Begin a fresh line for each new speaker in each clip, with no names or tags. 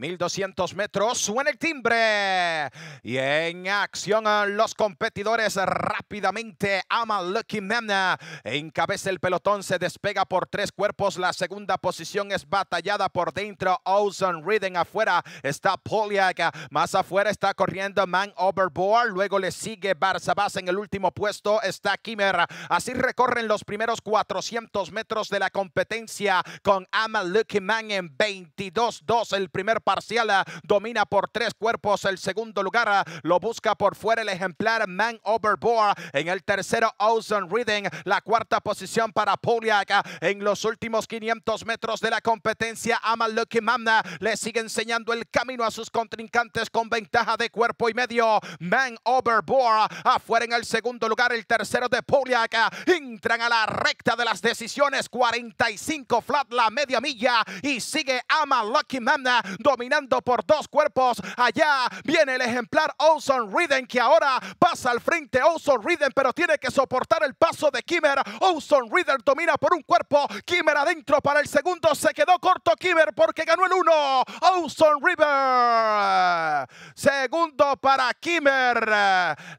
1200 metros, suena el timbre. Y en acción los competidores rápidamente. Ama Lucky Man encabeza el pelotón, se despega por tres cuerpos. La segunda posición es batallada por dentro. Ozon Reading afuera está Poliak. Más afuera está corriendo Man Overboard. Luego le sigue Barzabas en el último puesto. Está Kimmer. Así recorren los primeros 400 metros de la competencia con Ama Lucky Man en 22-2. El primer parcial. Eh, domina por tres cuerpos el segundo lugar. Eh, lo busca por fuera el ejemplar Man Overboard. En el tercero, Ozone Reading. La cuarta posición para Poliak. Eh, en los últimos 500 metros de la competencia, ama Lucky Mamna le sigue enseñando el camino a sus contrincantes con ventaja de cuerpo y medio. Man Overboard afuera en el segundo lugar. El tercero de Poliak. Entran a la recta de las decisiones. 45 flat la media milla. Y sigue ama Lucky Mamna dominando por dos cuerpos. Allá viene el ejemplar Olson Riden que ahora pasa al frente. Olson Riden, pero tiene que soportar el paso de Kimmer. Olson Riden domina por un cuerpo. Kimmer adentro para el segundo. Se quedó corto Kimmer porque ganó el uno. Olson River. Segundo para Kimmer.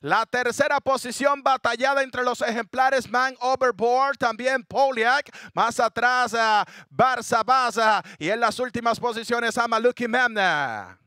La tercera posición batallada entre los ejemplares Man Overboard. También Poliak. Más atrás eh, Barça Baza. Y en las últimas posiciones Amaluki Becky Mamner.